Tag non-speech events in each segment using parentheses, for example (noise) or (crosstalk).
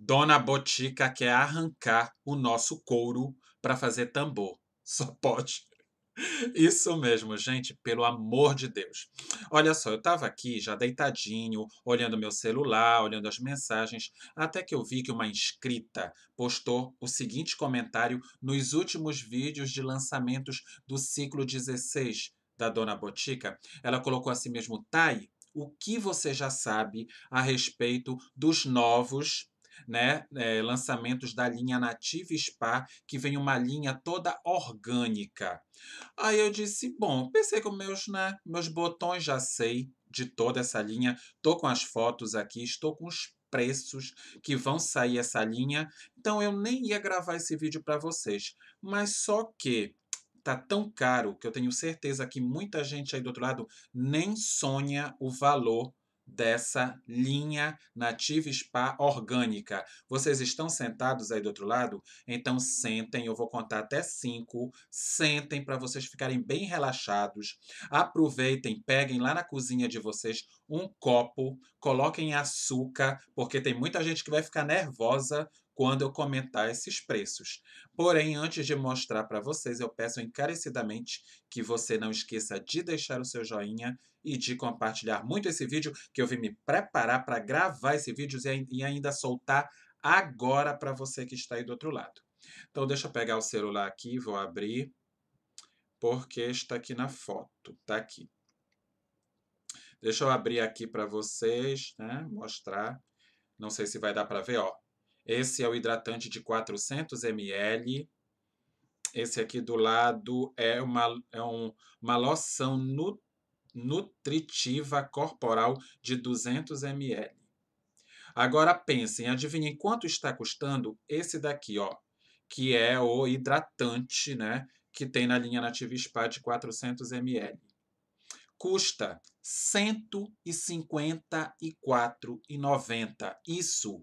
Dona Botica quer arrancar o nosso couro para fazer tambor. (laughs) Só pode. Isso mesmo, gente, pelo amor de Deus. Olha só, eu tava aqui já deitadinho, olhando meu celular, olhando as mensagens, até que eu vi que uma inscrita postou o seguinte comentário nos últimos vídeos de lançamentos do ciclo 16 da Dona Botica. Ela colocou assim mesmo: Tai, o que você já sabe a respeito dos novos né, é, lançamentos da linha Native Spa, que vem uma linha toda orgânica. Aí eu disse, bom, pensei com meus, né, meus botões já sei de toda essa linha, tô com as fotos aqui, estou com os preços que vão sair essa linha. Então eu nem ia gravar esse vídeo para vocês, mas só que tá tão caro que eu tenho certeza que muita gente aí do outro lado nem sonha o valor dessa linha Native Spa orgânica. Vocês estão sentados aí do outro lado? Então sentem, eu vou contar até cinco. Sentem para vocês ficarem bem relaxados. Aproveitem, peguem lá na cozinha de vocês um copo, coloquem açúcar, porque tem muita gente que vai ficar nervosa quando eu comentar esses preços. Porém, antes de mostrar para vocês, eu peço encarecidamente que você não esqueça de deixar o seu joinha e de compartilhar muito esse vídeo, que eu vim me preparar para gravar esse vídeo e ainda soltar agora para você que está aí do outro lado. Então, deixa eu pegar o celular aqui, vou abrir, porque está aqui na foto, está aqui. Deixa eu abrir aqui para vocês, né, mostrar. Não sei se vai dar para ver, ó. Esse é o hidratante de 400 ml. Esse aqui do lado é uma, é um, uma loção nu, nutritiva corporal de 200 ml. Agora pensem, adivinhem quanto está custando esse daqui, ó, que é o hidratante, né, que tem na linha Nativa Spa de 400 ml. Custa R$ 154,90. Isso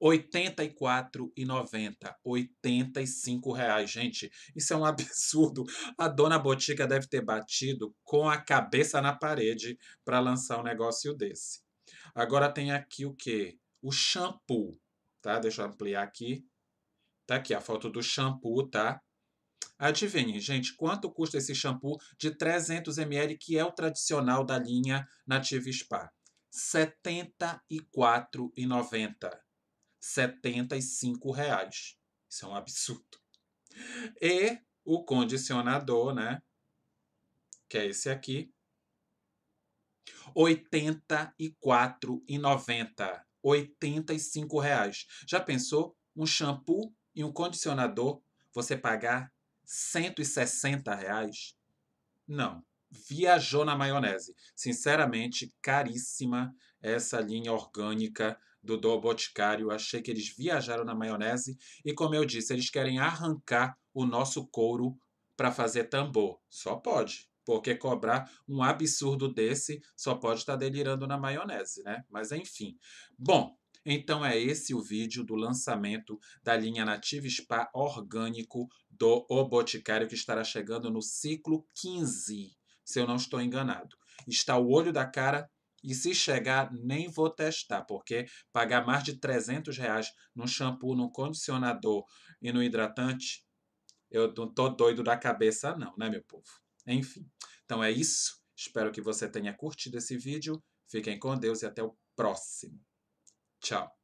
R$ 84,90. R$ 85,00. Gente, isso é um (laughs) absurdo. A dona Botica deve ter batido com a cabeça na parede para lançar um negócio desse. Agora tem aqui o quê? O shampoo, tá? Deixa eu ampliar aqui. Tá aqui a foto do shampoo, tá? Adivinhe, gente, quanto custa esse shampoo de 300 ml, que é o tradicional da linha Native Spa? R$ 74,90. 75 reais. Isso é um absurdo. E o condicionador, né? Que é esse aqui. R$ 84,90. R$ reais. Já pensou? Um shampoo e um condicionador você pagar 160 reais? Não. Viajou na maionese. Sinceramente, caríssima essa linha orgânica do ao Boticário, achei que eles viajaram na maionese e, como eu disse, eles querem arrancar o nosso couro para fazer tambor. Só pode, porque cobrar um absurdo desse só pode estar tá delirando na maionese, né? Mas enfim. Bom, então é esse o vídeo do lançamento da linha Native Spa Orgânico do O Boticário, que estará chegando no ciclo 15, se eu não estou enganado. Está o olho da cara e se chegar, nem vou testar, porque pagar mais de 300 reais num shampoo, num condicionador e no hidratante, eu não tô doido da cabeça não, né, meu povo? Enfim, então é isso. Espero que você tenha curtido esse vídeo. Fiquem com Deus e até o próximo. Tchau.